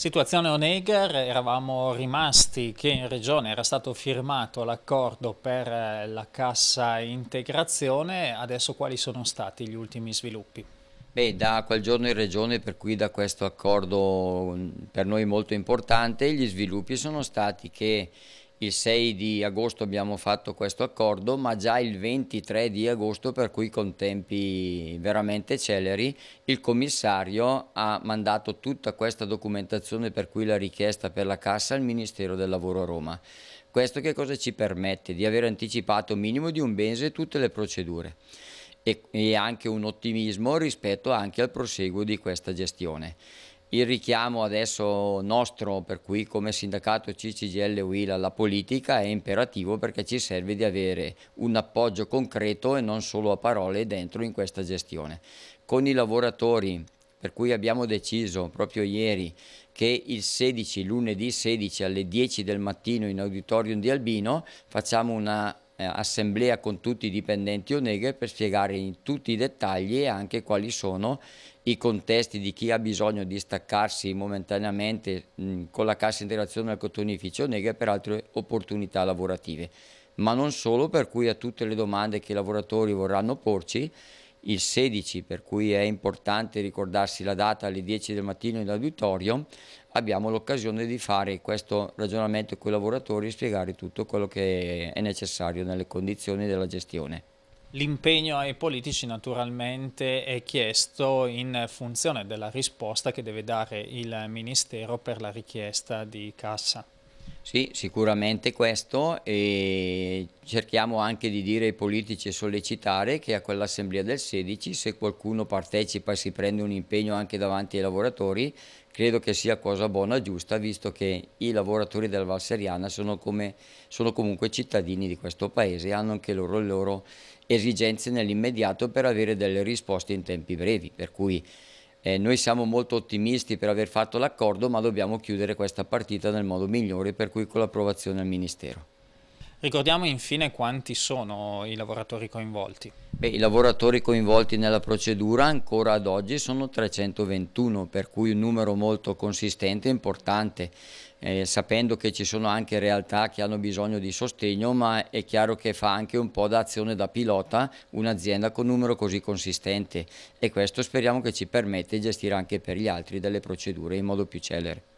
Situazione Oneger, eravamo rimasti che in regione era stato firmato l'accordo per eh, la cassa integrazione, adesso quali sono stati gli ultimi sviluppi? Beh, da quel giorno in regione, per cui da questo accordo mm, per noi molto importante, gli sviluppi sono stati che il 6 di agosto abbiamo fatto questo accordo, ma già il 23 di agosto, per cui con tempi veramente celeri, il commissario ha mandato tutta questa documentazione per cui la richiesta per la cassa al Ministero del Lavoro a Roma. Questo che cosa ci permette? Di aver anticipato minimo di un mese tutte le procedure e, e anche un ottimismo rispetto anche al proseguo di questa gestione il richiamo adesso nostro, per cui come sindacato CCGL UIL alla politica è imperativo perché ci serve di avere un appoggio concreto e non solo a parole dentro in questa gestione. Con i lavoratori, per cui abbiamo deciso proprio ieri che il 16, lunedì 16 alle 10 del mattino in auditorium di Albino facciamo una eh, assemblea con tutti i dipendenti Onega per spiegare in tutti i dettagli anche quali sono i contesti di chi ha bisogno di staccarsi momentaneamente mm, con la cassa integrazione del cotonificio Onega per altre opportunità lavorative. Ma non solo, per cui a tutte le domande che i lavoratori vorranno porci il 16, per cui è importante ricordarsi la data alle 10 del mattino in auditorio, abbiamo l'occasione di fare questo ragionamento con i lavoratori e spiegare tutto quello che è necessario nelle condizioni della gestione. L'impegno ai politici naturalmente è chiesto in funzione della risposta che deve dare il Ministero per la richiesta di cassa. Sì, sicuramente questo e cerchiamo anche di dire ai politici e sollecitare che a quell'assemblea del 16 se qualcuno partecipa e si prende un impegno anche davanti ai lavoratori credo che sia cosa buona e giusta visto che i lavoratori della Valseriana sono, come, sono comunque cittadini di questo paese e hanno anche loro le loro esigenze nell'immediato per avere delle risposte in tempi brevi per cui eh, noi siamo molto ottimisti per aver fatto l'accordo, ma dobbiamo chiudere questa partita nel modo migliore, per cui con l'approvazione al Ministero. Ricordiamo infine quanti sono i lavoratori coinvolti. Beh, I lavoratori coinvolti nella procedura ancora ad oggi sono 321, per cui un numero molto consistente e importante, eh, sapendo che ci sono anche realtà che hanno bisogno di sostegno, ma è chiaro che fa anche un po' d'azione da pilota un'azienda con un numero così consistente e questo speriamo che ci permette di gestire anche per gli altri delle procedure in modo più celere.